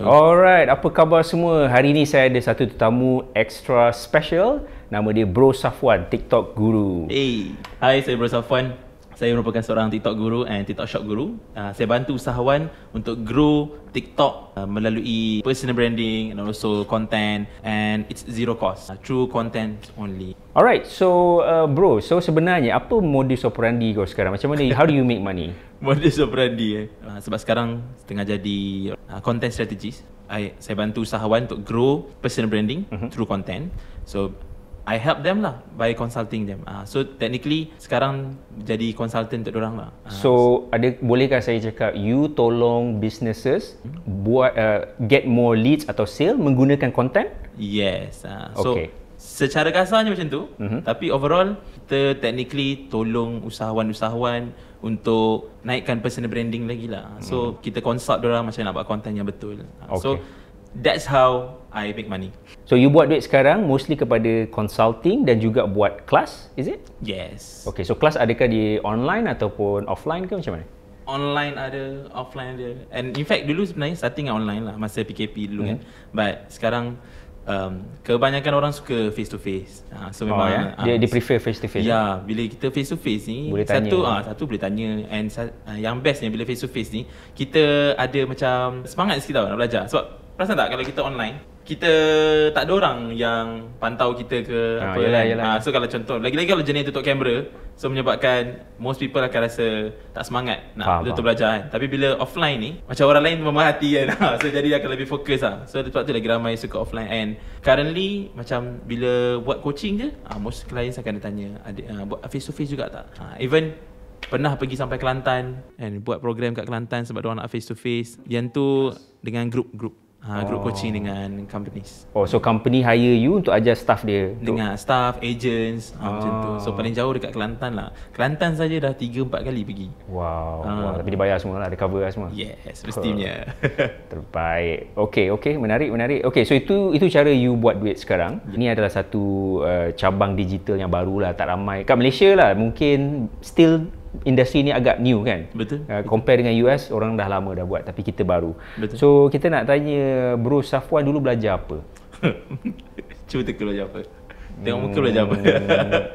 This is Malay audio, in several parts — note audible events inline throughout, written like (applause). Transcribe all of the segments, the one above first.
Hmm. Alright, apa khabar semua? Hari ni saya ada satu tetamu extra special. Nama dia Bro Safwan, TikTok Guru. Hey, hai, saya Bro Safwan saya merupakan seorang TikTok guru and TikTok shop guru. Uh, saya bantu usahawan untuk grow TikTok uh, melalui personal branding and also content and it's zero cost. Uh, true content only. Alright, so uh, bro, so sebenarnya apa modus operandi kau sekarang? Macam mana how do you make money? (laughs) modus operandi eh. Uh, sebab sekarang tengah jadi uh, content strategist. I, saya bantu usahawan untuk grow personal branding uh-huh. through content. So I help them lah by consulting them. Uh, so technically sekarang jadi consultant untuk orang lah. Uh, so ada bolehkah saya cakap you tolong businesses hmm? buat uh, get more leads atau sale menggunakan content? Yes. Uh, so okay. secara kasarnya macam tu. Mm-hmm. Tapi overall kita technically tolong usahawan-usahawan untuk naikkan personal branding lagi lah. So hmm. kita consult orang macam nak buat content yang betul. Okay. So That's how I make money. So you buat duit sekarang mostly kepada consulting dan juga buat kelas, is it? Yes. Okay, so kelas adakah di online ataupun offline ke macam mana? Online ada, offline ada. And in fact dulu sebenarnya starting online lah masa PKP dulu hmm kan. But sekarang um, kebanyakan orang suka face to face. So oh, memang oh, yeah? uh, dia, dia prefer face to face. Ya, eh? bila kita face to face ni boleh satu ah uh, satu boleh tanya and uh, yang bestnya bila face to face ni kita ada macam semangat sikit tau nak belajar sebab rasa tak kalau kita online kita tak ada orang yang pantau kita ke ha, apa yalah, kan. Ha, so kalau contoh lagi-lagi kalau jenis tutup kamera so menyebabkan most people akan rasa tak semangat nak ha, tutup belajar kan tapi bila offline ni macam orang lain memerhati kan ha, (laughs) so jadi akan lebih fokus lah so sebab tu lagi ramai suka offline and currently macam bila buat coaching je ha, most clients akan tanya ada ha, buat face to face juga tak ha, even pernah pergi sampai Kelantan and buat program kat Kelantan sebab dia nak face to face yang tu dengan group group Uh, group oh. coaching dengan companies. Oh, so company hire you untuk ajar staff dia? Dengan untuk... staff, agents, uh, oh. macam tu. So, ah. paling jauh dekat Kelantan lah. Kelantan saja dah 3-4 kali pergi. Wow. Uh. wow. Tapi dibayar semua lah, dia cover lah semua. Yes, mestinya. (laughs) Terbaik. Okay, okay. Menarik, menarik. Okay, so itu itu cara you buat duit sekarang. Yeah. Ini adalah satu uh, cabang digital yang baru lah, tak ramai. Kat Malaysia lah, mungkin still industri ni agak new kan betul uh, compare dengan US orang dah lama dah buat tapi kita baru betul so kita nak tanya bro Safwan dulu belajar apa (laughs) cuba teka belajar apa tengok muka belajar apa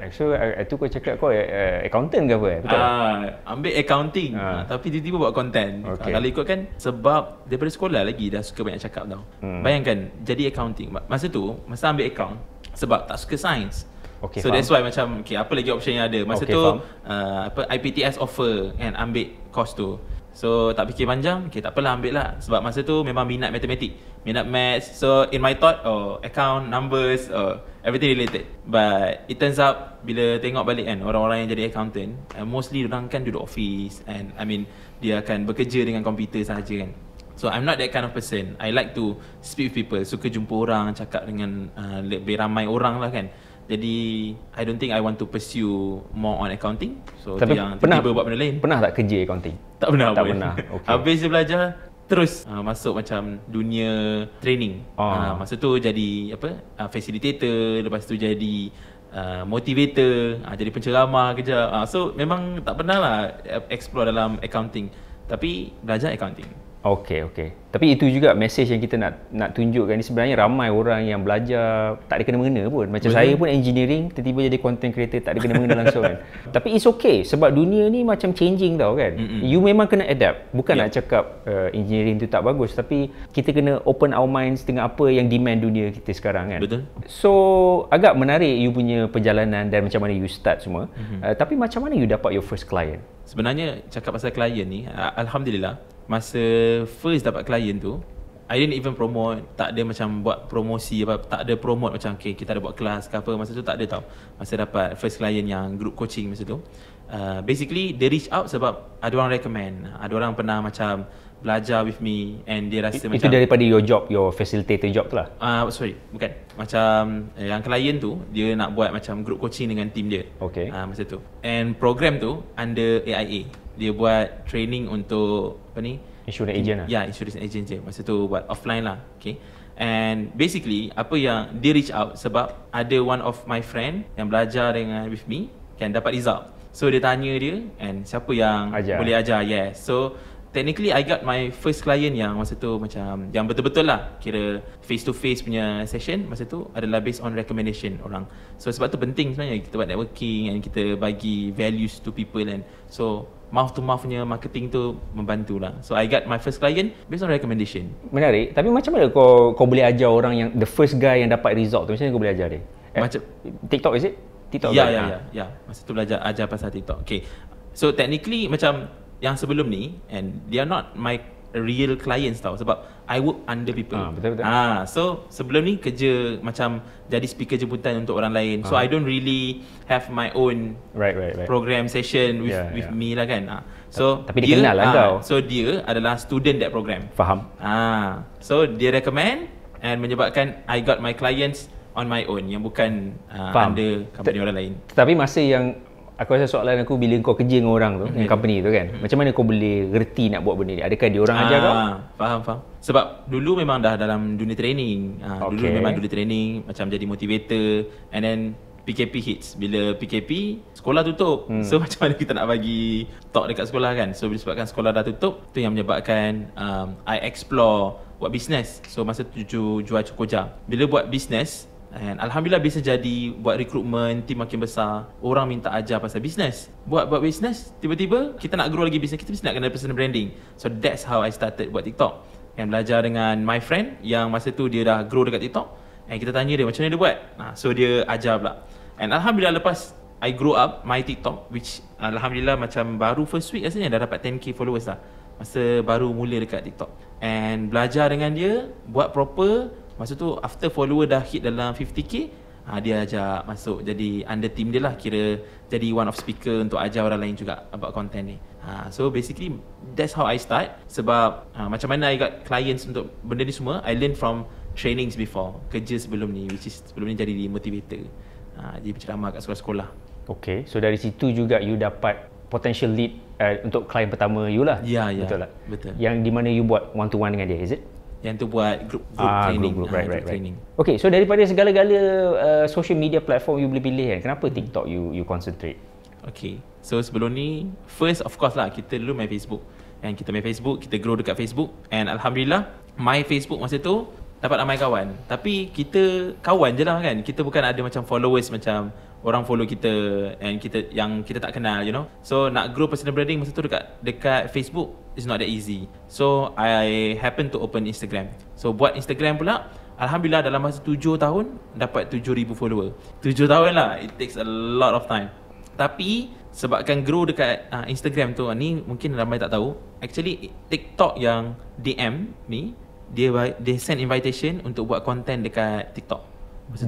Actually hmm, hmm. itu kau cakap eh, kau eh, accountant ke apa eh? betul uh, ambil accounting uh. tapi tiba-tiba buat content okay. uh, kalau ikut kan sebab daripada sekolah lagi dah suka banyak cakap tau hmm. bayangkan jadi accounting masa tu masa ambil account sebab tak suka science Okay, so faham. that's why macam okay, apa lagi option yang ada. Masa okay, tu uh, apa IPTS offer kan ambil course tu. So tak fikir panjang, okay, tak apalah ambil lah. Sebab masa tu memang minat matematik. Minat maths. So in my thought, oh, account, numbers, oh, everything related. But it turns out bila tengok balik kan orang-orang yang jadi accountant, uh, mostly orang kan duduk office and I mean dia akan bekerja dengan komputer sahaja kan. So I'm not that kind of person. I like to speak with people. Suka jumpa orang, cakap dengan uh, lebih ramai orang lah kan. Jadi I don't think I want to pursue more on accounting. So Tapi tu yang pernah, tiba buat benda lain. Pernah tak kerja accounting? Tak pernah. Tak pernah. (laughs) Okay. Habis je belajar terus uh, masuk macam dunia training. Ah oh. uh, masa tu jadi apa? Uh, facilitator, lepas tu jadi uh, motivator, uh, jadi penceramah kerja. Uh, so memang tak pernah lah eh, explore dalam accounting. Tapi belajar accounting. Okey, okey. Tapi itu juga mesej yang kita nak nak tunjukkan ni sebenarnya ramai orang yang belajar tak ada kena mengena pun. Macam Betul. saya pun engineering tiba-tiba jadi content creator tak ada kena mengena langsung kan. (laughs) Tapi it's okay sebab dunia ni macam changing tau kan. Mm-mm. You memang kena adapt. Bukan yeah. nak cakap uh, engineering tu tak bagus tapi kita kena open our minds dengan apa yang demand dunia kita sekarang kan. Betul. So agak menarik you punya perjalanan dan macam mana you start semua. Mm-hmm. Uh, tapi macam mana you dapat your first client? Sebenarnya cakap pasal client ni alhamdulillah masa first dapat klien tu I didn't even promote Tak ada macam buat promosi apa, Tak ada promote macam okay, Kita ada buat kelas ke apa Masa tu tak ada tau Masa dapat first client yang group coaching masa tu uh, Basically they reach out sebab Ada orang recommend Ada orang pernah macam Belajar with me And dia rasa It, macam Itu daripada your job Your facilitator job tu lah uh, Sorry bukan Macam eh, yang klien tu Dia nak buat macam group coaching dengan team dia Okay uh, Masa tu And program tu under AIA dia buat training untuk apa ni insurance agent lah ya yeah, insurance agent je masa tu buat offline lah okay and basically apa yang dia reach out sebab ada one of my friend yang belajar dengan with me kan dapat result so dia tanya dia and siapa yang ajar. boleh ajar yeah so technically I got my first client yang masa tu macam yang betul-betul lah kira face to face punya session masa tu adalah based on recommendation orang so sebab tu penting sebenarnya kita buat networking and kita bagi values to people and so mouth to mouth punya marketing tu membantulah. So I got my first client based on recommendation. Menarik. Tapi macam mana kau kau boleh ajar orang yang the first guy yang dapat result tu macam mana kau boleh ajar dia? Eh, macam TikTok is it? TikTok. Ya, ya ya ya. Masa tu belajar ajar pasal TikTok. Okay. So technically macam yang sebelum ni and they are not my real clients tau sebab I work under people. Ah, betul betul. Ah, so sebelum ni kerja macam jadi speaker jemputan untuk orang lain. Ah. So I don't really have my own right right right program session with yeah, with yeah. me lah kan. Ah. So tapi dia, dikenal lah ah, kau. So dia adalah student that program. Faham. Ah, so dia recommend and menyebabkan I got my clients on my own yang bukan uh, under company T- orang lain. Tapi masih yang aku rasa soalan aku bila kau kerja dengan orang tu, dengan hmm. company tu kan. Hmm. Macam mana kau boleh reti nak buat benda ni? Adakah dia orang ajar kau? Ah, faham, faham. Sebab dulu memang dah dalam dunia training. Ha, okay. dulu memang dulu training, macam jadi motivator and then PKP hits. Bila PKP, sekolah tutup. Hmm. So (laughs) macam mana kita nak bagi talk dekat sekolah kan? So disebabkan sekolah dah tutup, tu yang menyebabkan um, I explore buat business. So masa tu jual cukup Bila buat business, And Alhamdulillah bisa jadi buat recruitment, tim makin besar. Orang minta ajar pasal bisnes. Buat buat bisnes, tiba-tiba kita nak grow lagi bisnes, kita mesti nak kena personal branding. So that's how I started buat TikTok. And belajar dengan my friend yang masa tu dia dah grow dekat TikTok. And kita tanya dia macam mana dia buat. Nah, ha, so dia ajar pula. And Alhamdulillah lepas I grow up my TikTok which Alhamdulillah macam baru first week rasanya dah dapat 10k followers lah. Masa baru mula dekat TikTok. And belajar dengan dia, buat proper, Masa tu after follower dah hit dalam 50k ha, ah, Dia ajak masuk jadi under team dia lah Kira jadi one of speaker untuk ajar orang lain juga About content ni ha, So basically that's how I start Sebab ha, macam mana I got clients untuk benda ni semua I learn from trainings before Kerja sebelum ni Which is sebelum ni jadi motivator ha, Jadi berceramah kat sekolah-sekolah Okay so dari situ juga you dapat potential lead uh, untuk klien pertama you lah. Ya, ya. Betul lah. Betul. Yang di mana you buat one to one dengan dia, is it? yang tu buat group, group ah, training. Group, group. Ah, right, group right, training. right. Okay, so daripada segala-gala uh, social media platform you boleh pilih kan, kenapa hmm. TikTok you you concentrate? Okay, so sebelum ni, first of course lah, kita dulu main Facebook. And kita main Facebook, kita grow dekat Facebook. And Alhamdulillah, my Facebook masa tu dapat ramai kawan tapi kita kawan je lah kan kita bukan ada macam followers macam orang follow kita and kita yang kita tak kenal you know so nak grow personal branding masa tu dekat dekat Facebook is not that easy so I happen to open Instagram so buat Instagram pula Alhamdulillah dalam masa tujuh tahun dapat tujuh ribu follower Tujuh tahun lah it takes a lot of time tapi sebabkan grow dekat uh, Instagram tu ah, ni mungkin ramai tak tahu actually TikTok yang DM ni dia dia send invitation untuk buat content dekat TikTok.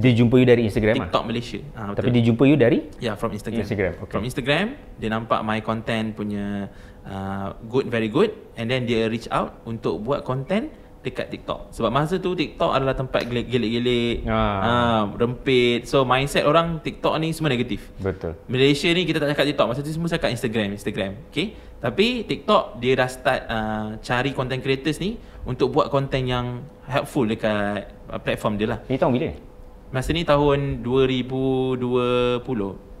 Dia jumpa you dari Instagram TikTok ah. TikTok Malaysia. Ah, Tapi betul. dia jumpa you dari? Ya, from Instagram. Instagram. Okay. From Instagram, dia nampak my content punya uh, good very good and then dia reach out untuk buat content dekat TikTok. Sebab masa tu TikTok adalah tempat gelik-gelik, ha. uh, ah, rempit. So mindset orang TikTok ni semua negatif. Betul. Malaysia ni kita tak cakap TikTok, masa tu semua cakap Instagram, Instagram. Okay Tapi TikTok dia dah start uh, cari content creators ni untuk buat konten yang helpful dekat uh, platform dia lah. Ni tahun bila? Masa ni tahun 2020.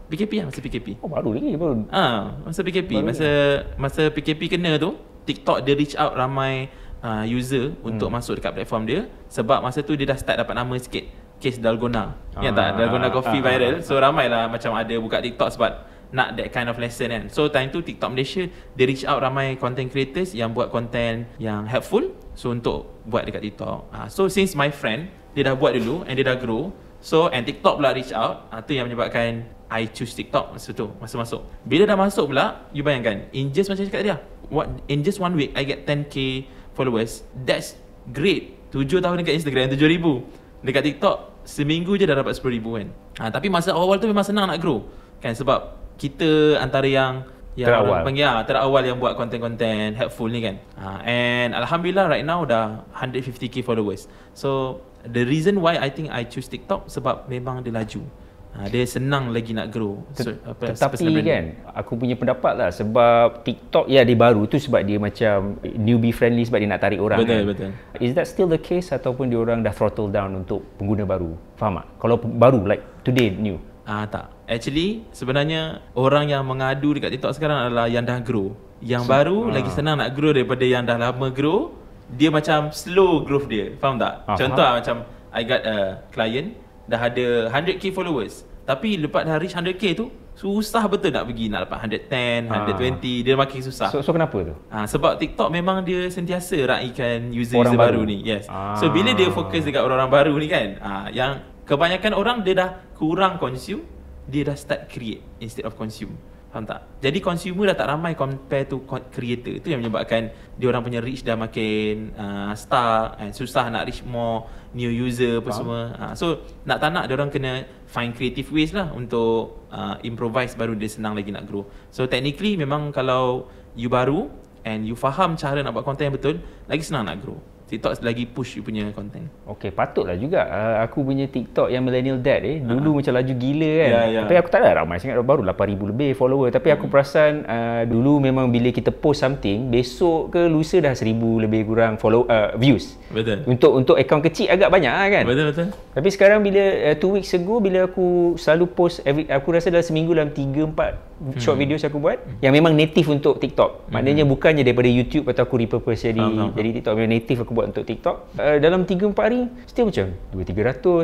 PKP lah masa PKP. Oh baru lagi baru. Ha, masa PKP. Baru masa ni. masa PKP kena tu, TikTok dia reach out ramai uh, user untuk hmm. masuk dekat platform dia sebab masa tu dia dah start dapat nama sikit kes Dalgona. Ingat tak? Ah, Dalgona ah, Coffee ah, ah viral. Ah, so ramailah ah, lah macam ada buka TikTok sebab nak that kind of lesson kan so time tu TikTok Malaysia they reach out ramai content creators yang buat content yang helpful so untuk buat dekat TikTok uh, so since my friend dia dah buat dulu and dia dah grow so and TikTok pula reach out uh, tu yang menyebabkan I choose TikTok masa tu masa masuk bila dah masuk pula you bayangkan in just macam cakap dia what in just one week I get 10k followers that's great 7 tahun dekat Instagram 7 ribu dekat TikTok seminggu je dah dapat 10 ribu kan uh, tapi masa awal-awal tu memang senang nak grow kan sebab kita antara yang yang terawal. orang panggil ah, terawal yang buat konten-konten helpful ni kan. Ah, and alhamdulillah right now dah 150k followers. So the reason why I think I choose TikTok sebab memang dia laju. Ha, dia senang lagi nak grow Ter, so, apa, Tetapi kan Aku punya pendapat lah Sebab TikTok ya dia baru tu Sebab dia macam Newbie friendly Sebab dia nak tarik orang Betul kan. betul. Is that still the case Ataupun dia orang dah throttle down Untuk pengguna baru Faham tak? Kalau baru like Today new Ah tak. Actually sebenarnya orang yang mengadu dekat TikTok sekarang adalah yang dah grow. Yang so, baru uh. lagi senang nak grow daripada yang dah lama grow. Dia macam slow growth dia. Faham tak? Uh-huh. Contoh lah, macam I got a client dah ada 100k followers. Tapi lepas dah reach 100k tu susah betul nak pergi nak dapat 110, uh. 120. Dia makin susah. So, so kenapa tu? Ah uh, sebab TikTok memang dia sentiasa raikan user-user baru. baru ni. Yes. Uh. So ah. bila dia fokus dekat orang-orang baru ni kan. Ah uh, yang Kebanyakan orang dia dah kurang consume, dia dah start create instead of consume. Faham tak? Jadi consumer dah tak ramai compare to creator. Itu yang menyebabkan dia orang punya reach dah makin uh, stuck and susah nak reach more new user apa semua. Uh, so nak tak nak dia orang kena find creative ways lah untuk uh, improvise baru dia senang lagi nak grow. So technically memang kalau you baru and you faham cara nak buat content yang betul, lagi senang nak grow. TikTok lagi push you punya content. Okay, patutlah juga. Uh, aku punya TikTok yang millennial dad eh, dulu uh-huh. macam laju gila kan. Yeah, yeah. Tapi aku tak ada ramai sangat, baru 8,000 lebih follower. Tapi aku hmm. perasan uh, dulu memang bila kita post something, besok ke lusa dah 1,000 lebih kurang follow uh, views. Betul. Untuk untuk account kecil agak banyak lah kan. Betul, betul. Tapi sekarang bila 2 uh, weeks ago, bila aku selalu post, every, aku rasa dalam seminggu dalam 3-4 hmm. short videos aku buat hmm. yang memang native untuk TikTok. Hmm. Maknanya bukannya daripada YouTube atau aku repurpose jadi hmm. jadi TikTok memang native aku buat untuk TikTok. Uh, dalam 3 4 hari still macam 2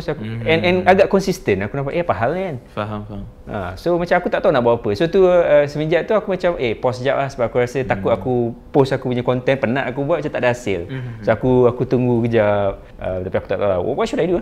300 aku hmm. and and agak konsisten aku nampak eh apa hal kan. Faham faham. Uh, so macam aku tak tahu nak buat apa. So tu uh, semenjak tu aku macam eh post sekejap lah sebab aku rasa hmm. takut aku post aku punya content penat aku buat macam tak ada hasil. Hmm. hmm so hmm. aku aku tunggu kejap. Uh, tapi aku tak tahu lah, what should I do?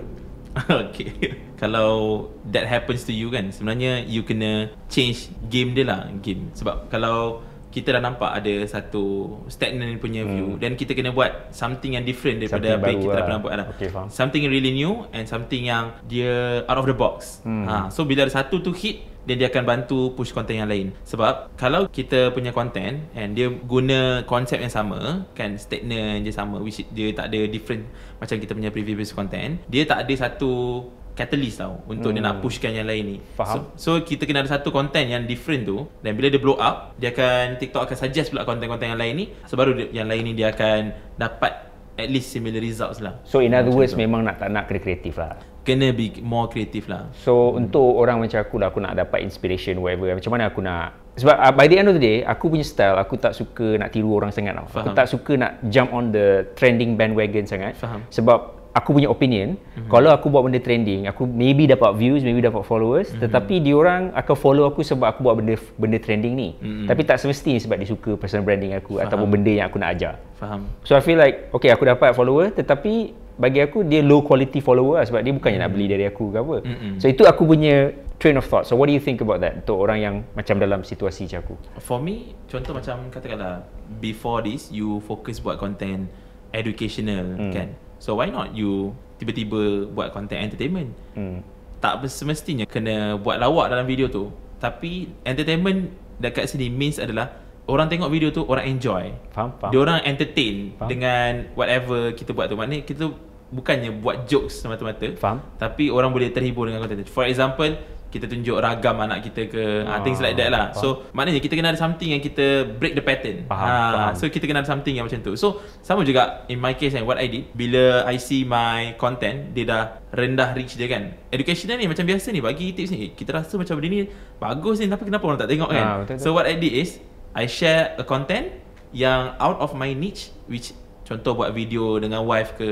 (laughs) okay. kalau that happens to you kan, sebenarnya you kena change game dia lah game. Sebab kalau kita dah nampak ada satu stagnant punya hmm. view dan kita kena buat something yang different daripada apa yang kita lah. dah pernah buat lah. Okay, faham. Something really new and something yang dia out of the box. Hmm. Ha, so bila ada satu tu hit, dia dia akan bantu push content yang lain sebab kalau kita punya content and dia guna konsep yang sama kan stagnant je sama which dia tak ada different macam kita punya previous content dia tak ada satu catalyst tau untuk hmm. dia nak hmm. pushkan yang lain ni faham so, so kita kena ada satu content yang different tu dan bila dia blow up dia akan TikTok akan suggest pula content-content yang lain ni so baru dia, yang lain ni dia akan dapat at least similar results lah so in other macam words tu. memang nak tak nak kreatif lah kena be more creative lah. So hmm. untuk orang macam aku lah, aku nak dapat inspiration whatever. Macam mana aku nak sebab uh, by the end of the day, aku punya style, aku tak suka nak tiru orang sangat tau. Aku tak suka nak jump on the trending bandwagon sangat. Faham. Sebab aku punya opinion, mm-hmm. kalau aku buat benda trending, aku maybe dapat views, maybe dapat followers. Mm-hmm. Tetapi diorang akan follow aku sebab aku buat benda benda trending ni. Mm-hmm. Tapi tak semestinya sebab dia suka personal branding aku Faham. ataupun benda yang aku nak ajar. Faham. So I feel like, okay aku dapat follower tetapi bagi aku dia low quality follower lah sebab dia bukannya mm. nak hmm. beli dari aku ke apa. Mm-mm. So itu aku punya train of thought. So what do you think about that untuk orang yang macam dalam situasi macam aku? For me, contoh macam katakanlah before this you focus buat content educational mm. kan. So why not you tiba-tiba buat content entertainment? Mm. Tak semestinya kena buat lawak dalam video tu. Tapi entertainment dekat sini means adalah orang tengok video tu orang enjoy. Faham, faham. Dia orang entertain faham. dengan whatever kita buat tu. Maknanya kita bukannya buat jokes semata-mata. Faham. Tapi orang boleh terhibur dengan content. For example, kita tunjuk ragam anak kita ke ah, things like that lah. Ah, faham. So, maknanya kita kena ada something yang kita break the pattern. Faham, ha, faham. So, kita kena ada something yang macam tu. So, sama juga in my case and what I did, bila I see my content, dia dah rendah reach dia kan. Educational ni macam biasa ni, bagi tips ni. Eh, kita rasa macam benda ni bagus ni tapi kenapa orang tak tengok kan? Ha, ah, betul-betul. So, what I did is, I share a content yang out of my niche which contoh buat video dengan wife ke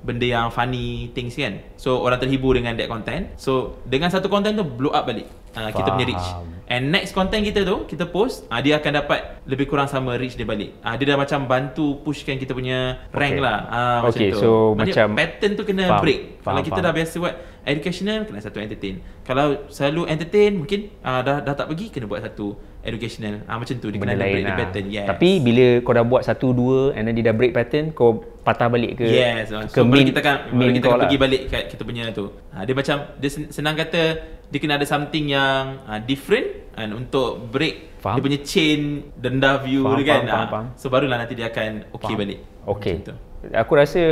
benda yang funny things kan so orang terhibur dengan that content so dengan satu content tu blow up balik uh, kita punya reach and next content kita tu kita post uh, dia akan dapat lebih kurang sama reach dia balik uh, dia dah macam bantu pushkan kita punya rank okay. lah uh, okay. macam tu so, macam pattern tu kena Faham. break Faham. kalau kita dah biasa buat educational kena satu entertain kalau selalu entertain mungkin uh, dah, dah tak pergi kena buat satu educational ah ha, macam tu dia kena break the lah. pattern yes. tapi bila kau dah buat satu dua and then dia dah break pattern kau patah balik ke yes ke so main, kita kan kita kan lah. pergi balik kat kita punya tu ha, dia macam dia senang kata dia kena ada something yang ha, different and ah, untuk break faham? dia punya chain denda view faham, dia kan faham, ha, faham, so barulah nanti dia akan okay faham. balik okay. macam tu aku rasa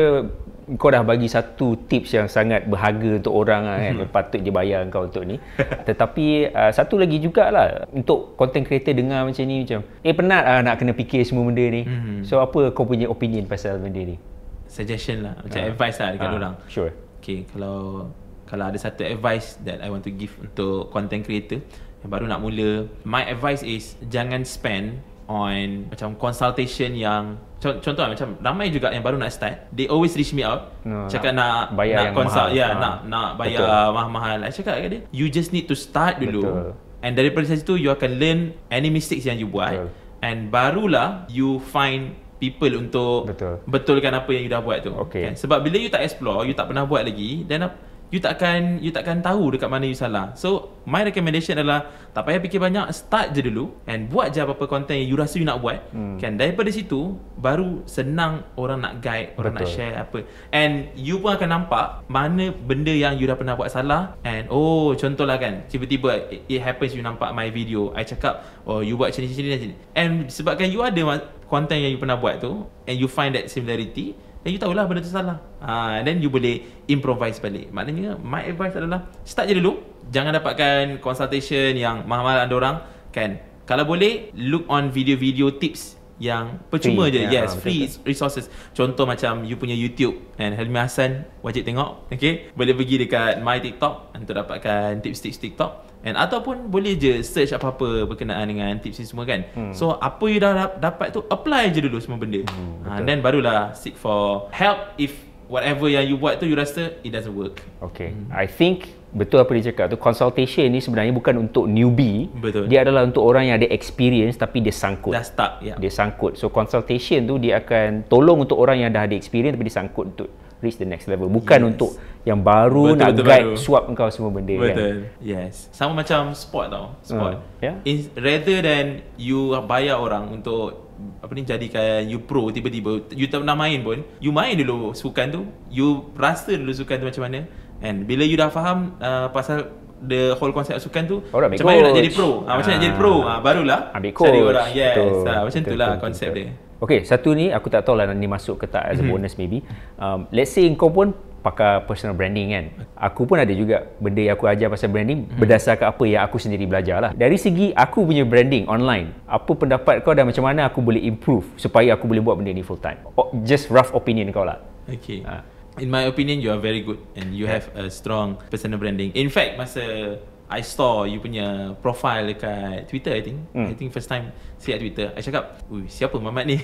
kau dah bagi satu tips yang sangat berharga untuk orang kan hmm. patut dia bayar kau untuk ni tetapi uh, satu lagi jugalah untuk content creator dengar macam ni macam eh penat lah nak kena fikir semua benda ni hmm. so apa kau punya opinion pasal benda ni suggestion lah macam uh. advice lah dekat uh. Ah, orang sure okay kalau kalau ada satu advice that I want to give untuk content creator yang baru nak mula my advice is jangan spend on macam consultation yang Contoh macam ramai juga yang baru nak start They always reach me out no, Cakap nak Nak, bayar nak consult mahal. Ya ha. nak Nak bayar mahal-mahal I cakap kat dia You just need to start dulu Betul. And daripada situ You akan learn Any mistakes yang you buat Betul. And barulah You find People untuk Betul. Betulkan apa yang you dah buat tu okay. Okay? Sebab bila you tak explore You tak pernah buat lagi Then you takkan you takkan tahu dekat mana you salah. So, my recommendation adalah tak payah fikir banyak, start je dulu and buat je apa-apa content yang you rasa you nak buat. Hmm. Kan daripada situ baru senang orang nak guide, orang nak share apa. And you pun akan nampak mana benda yang you dah pernah buat salah and oh contohlah kan tiba-tiba it, it happens you nampak my video, I cakap oh you buat macam ni, macam ni. And sebabkan you ada content yang you pernah buat tu and you find that similarity, Eh you tahulah benda tu salah ha, ah, And then you boleh improvise balik Maknanya my advice adalah Start je dulu Jangan dapatkan consultation yang mahal-mahal anda orang Kan Kalau boleh Look on video-video tips yang percuma free. je yeah, Yes Free betul resources Contoh macam You punya YouTube And Helmi Hassan Wajib tengok Okay Boleh pergi dekat My TikTok Untuk dapatkan tips-tips TikTok And ataupun boleh je search apa-apa berkenaan dengan tips ni semua kan. Hmm. So apa you dah dapat tu apply je dulu semua benda. Hmm, ha, and then barulah seek for help if whatever yang you buat tu you rasa it doesn't work. Okay. Hmm. I think betul apa dia cakap tu consultation ni sebenarnya bukan untuk newbie. Betul. Dia adalah untuk orang yang ada experience tapi dia sangkut. Dah stuck. Yeah. Dia sangkut. So consultation tu dia akan tolong untuk orang yang dah ada experience tapi dia sangkut untuk reach the next level bukan yes. untuk yang baru betul, nak betul, guide baru. suap engkau semua benda betul. kan betul yes sama macam sport tau sport uh, ah, yeah. is rather than you bayar orang untuk apa ni jadikan you pro tiba-tiba you tak pernah main pun you main dulu sukan tu you rasa dulu sukan tu macam mana and bila you dah faham uh, pasal the whole concept of sukan tu orang oh, macam mana nak jadi pro ha, macam nak jadi pro ha, barulah ambil coach cari orang yes ha, macam tu lah konsep betul. dia Okay, satu ni aku tak tahu lah ni masuk ke tak as a mhm. bonus maybe. Um, let's say kau pun pakai personal branding kan. Aku pun ada juga benda yang aku ajar pasal branding mhm. berdasarkan apa yang aku sendiri belajar lah. Dari segi aku punya branding online, apa pendapat kau dan macam mana aku boleh improve supaya aku boleh buat benda ni full time? Oh, just rough opinion kau lah. Okay. Uh. In my opinion, you are very good and you have a strong personal branding. In fact, masa I saw you punya profile dekat Twitter I think mm. I think first time see at Twitter I cakap Ui siapa Mamat ni (laughs)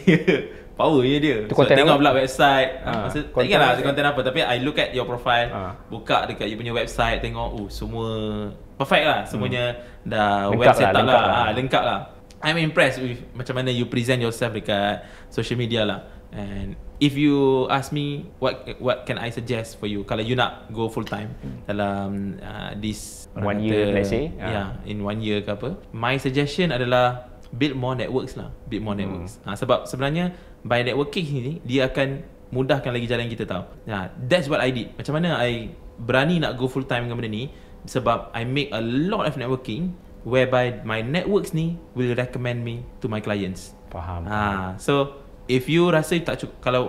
Power je dia to So tengok pula website uh, ah, ah, Masa, Tak ingat lah tu content apa Tapi I look at your profile uh. Buka dekat you punya website Tengok oh semua Perfect lah semuanya mm. Dah lengkap web set lah, up lah, lah. lah. lengkap lah I'm impressed with Macam mana you present yourself dekat Social media lah And if you ask me what what can I suggest for you kalau you nak go full time dalam uh, this one year let's say yeah uh. in one year ke apa my suggestion adalah build more networks lah build more hmm. networks hmm. ha, sebab sebenarnya by networking ni dia akan mudahkan lagi jalan kita tahu. ha, ya, that's what I did macam mana I berani nak go full time dengan benda ni sebab I make a lot of networking whereby my networks ni will recommend me to my clients faham ha, so If you rasa tak cukup Kalau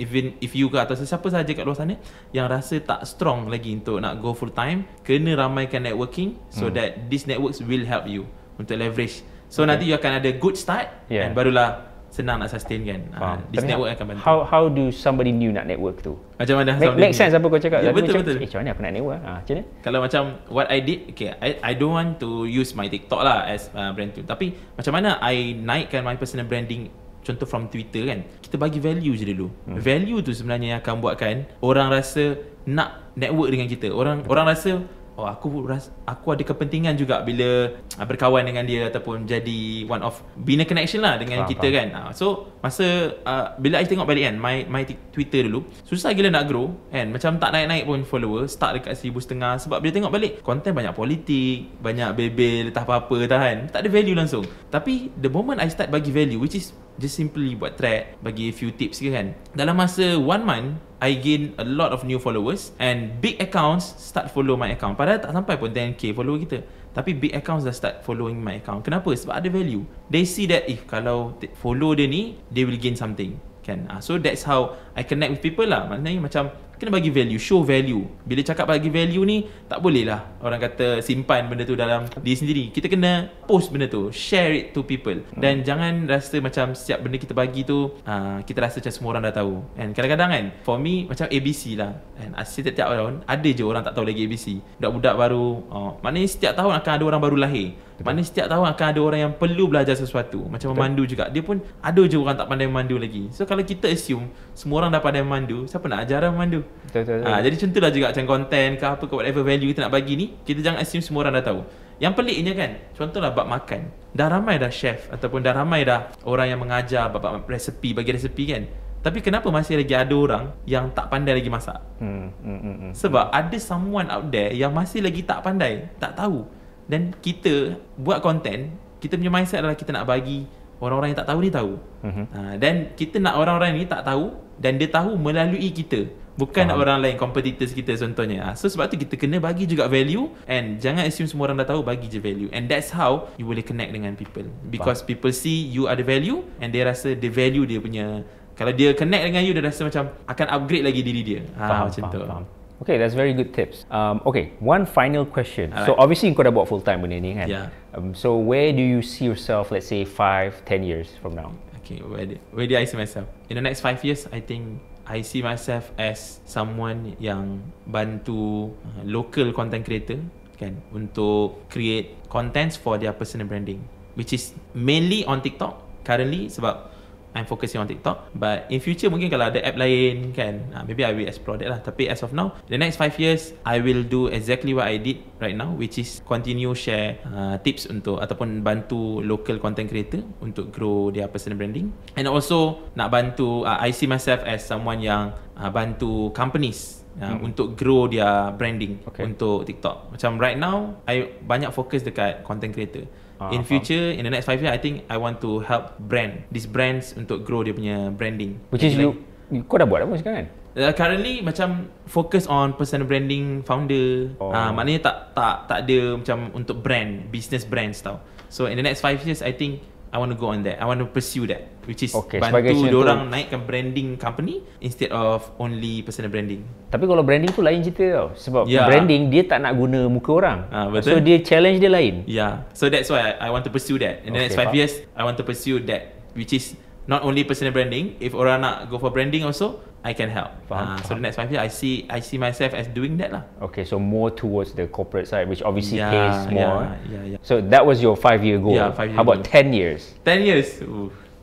even if you ke atas siapa saja kat luar sana Yang rasa tak strong lagi untuk nak go full time Kena ramaikan networking So hmm. that these networks will help you Untuk leverage So okay. nanti you akan ada good start yeah. And barulah senang nak sustain kan uh, This Tapi network akan bantu how, how do somebody new nak network tu? Macam mana Make, make sense apa kau cakap yeah, Betul macam, betul Eh macam mana aku nak network? Ah, macam ha, mana? Kalau macam what I did Okay I, I don't want to use my TikTok lah As uh, brand tu Tapi macam mana I naikkan my personal branding contoh from Twitter kan kita bagi value je dulu hmm. value tu sebenarnya yang akan buatkan orang rasa nak network dengan kita orang hmm. orang rasa oh aku ras, aku ada kepentingan juga bila ah, berkawan dengan dia ataupun jadi one of bina connection lah dengan ha, kita kan ah, so masa uh, bila aku tengok balik kan my my Twitter dulu susah gila nak grow kan macam tak naik-naik pun follower start dekat seribu setengah sebab bila tengok balik konten banyak politik banyak bebel tak apa-apa tak kan tak ada value langsung tapi the moment I start bagi value which is just simply buat thread bagi few tips ke kan dalam masa one month I gain a lot of new followers and big accounts start follow my account. Padahal tak sampai pun 10k follow kita. Tapi big accounts dah start following my account. Kenapa? Sebab ada value. They see that if eh, kalau follow dia ni, they will gain something. Kan? Uh, so that's how I connect with people lah. Maknanya macam kena bagi value show value bila cakap bagi value ni tak boleh lah orang kata simpan benda tu dalam diri sendiri kita kena post benda tu share it to people dan hmm. jangan rasa macam setiap benda kita bagi tu uh, kita rasa macam semua orang dah tahu and kadang-kadang kan for me macam ABC lah and I see tiap-tiap tahun ada je orang tak tahu lagi ABC budak-budak baru uh, maknanya setiap tahun akan ada orang baru lahir Betul. Mana setiap tahun akan ada orang yang perlu belajar sesuatu Macam Betul. memandu juga Dia pun ada je orang tak pandai memandu lagi So kalau kita assume Semua orang dah pandai memandu Siapa nak ajar orang memandu? Betul-betul ha, ah, Jadi contohlah juga macam content ke apa ke whatever value kita nak bagi ni Kita jangan assume semua orang dah tahu Yang peliknya kan contoh lah bab makan Dah ramai dah chef Ataupun dah ramai dah orang yang mengajar bab resepi Bagi resepi kan tapi kenapa masih lagi ada orang yang tak pandai lagi masak? Hmm, hmm, hmm, hmm. Sebab ada someone out there yang masih lagi tak pandai, tak tahu. Dan kita buat konten, kita punya mindset adalah kita nak bagi orang-orang yang tak tahu ni tahu. Mm-hmm. Ha, dan kita nak orang-orang ni tak tahu dan dia tahu melalui kita. Bukan nak orang lain, competitors kita contohnya. Ha, so sebab tu kita kena bagi juga value and jangan assume semua orang dah tahu, bagi je value. And that's how you boleh connect dengan people. Because Faham. people see you are the value and they rasa the value dia punya kalau dia connect dengan you dia rasa macam akan upgrade lagi diri dia. Ha, faham, macam faham, tu. Faham. Okay, that's very good tips. Um, okay, one final question. Right. So obviously you kau buat full time benda ni kan? Yeah. Um, so where do you see yourself, let's say five, ten years from now? Okay, where do, where do I see myself? In the next five years, I think I see myself as someone yang bantu uh, local content creator kan untuk create contents for their personal branding which is mainly on TikTok currently sebab I'm focusing on TikTok But in future mungkin kalau ada app lain kan uh, Maybe I will explore that lah Tapi as of now The next 5 years I will do exactly what I did right now Which is continue share uh, tips untuk Ataupun bantu local content creator Untuk grow their personal branding And also nak bantu uh, I see myself as someone yang uh, Bantu companies Uh, hmm. Untuk grow dia branding okay. Untuk TikTok Macam right now I banyak fokus dekat content creator Ah, in future, faham. in the next 5 years, I think I want to help brand these brands untuk grow dia punya branding. Which is you, like, kau dah buat apa sekarang? Kan? Uh, currently macam focus on personal branding founder. Oh. Ah, oh. uh, maknanya tak tak tak ada macam untuk brand, business brands tau. So in the next 5 years, I think I want to go on that. I want to pursue that, which is okay, bantu orang naikkan branding company instead of only personal branding. Tapi kalau branding tu lain cerita tau. Sebab yeah. branding dia tak nak guna muka orang. Ah, betul. So dia challenge dia lain. Yeah. So that's why I, I want to pursue that. In the okay, next 5 years, I want to pursue that, which is not only personal branding. If orang nak go for branding also, I can help. Faham. Uh, so the next five years, I see I see myself as doing that lah. Okay, so more towards the corporate side, which obviously yeah, pays more. Yeah, yeah, yeah. So that was your five year goal. Yeah, five years. How about ten years? Ten years,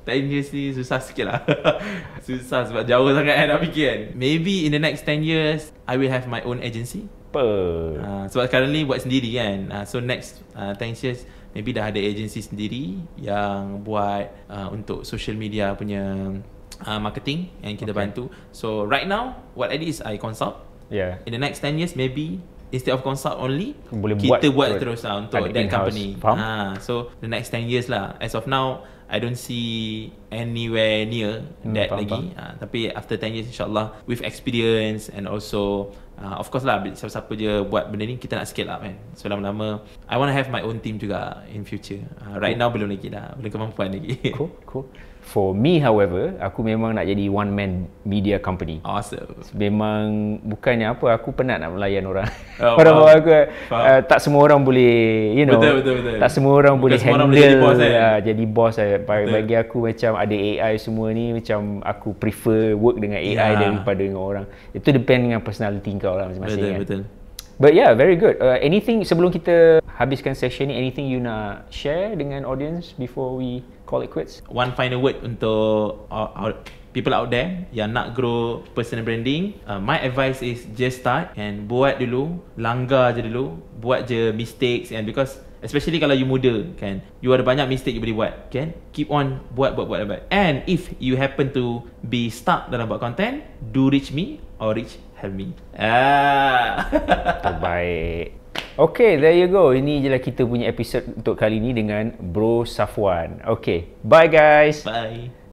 ten years ni susah sikit lah. (laughs) susah sebab jauh sangat kan nak fikir kan. Maybe in the next ten years, I will have my own agency. Per. Uh, ah, sebab currently buat sendiri kan. Uh, so next uh, ten years, maybe dah ada agency sendiri yang buat uh, untuk social media punya uh, marketing yang kita okay. bantu. So right now what I do is I consult. Yeah. In the next 10 years maybe instead of consult only Boleh kita buat, buat terus lah untuk that in company. Faham? Ha, so the next 10 years lah as of now I don't see anywhere near hmm, that faham, lagi. Faham. Ha, tapi after 10 years insyaallah with experience and also Uh, of course lah Siapa-siapa je Buat benda ni Kita nak scale up kan So lama-lama I want to have my own team juga In future uh, Right cool. now belum lagi lah. Belum kemampuan lagi Cool, cool. For me however, aku memang nak jadi one man media company. Awesome. Memang bukannya apa, aku penat nak melayan orang. Oh, (laughs) orang bawah aku uh, tak semua orang boleh, you know. Betul betul betul. Tak semua orang Bukan boleh semua handle orang boleh jadi, boss, uh, jadi boss eh. Ah, eh. Bagi, bagi aku macam ada AI semua ni macam aku prefer work dengan AI yeah. daripada dengan orang. Itu depend dengan personality kau lah masing-masing. Betul kan. betul. But yeah, very good. Uh, anything sebelum kita habiskan session ni, anything you nak share dengan audience before we call it quits. One final word untuk uh, our people out there yang nak grow personal branding. Uh, my advice is just start and buat dulu, langgar je dulu, buat je mistakes and because Especially kalau you muda kan You ada banyak mistake you boleh buat kan Keep on buat buat buat buat And if you happen to be stuck dalam buat content Do reach me or reach help me ah. Terbaik Okay, there you go. Ini je lah kita punya episode untuk kali ni dengan Bro Safwan. Okay, bye guys. Bye.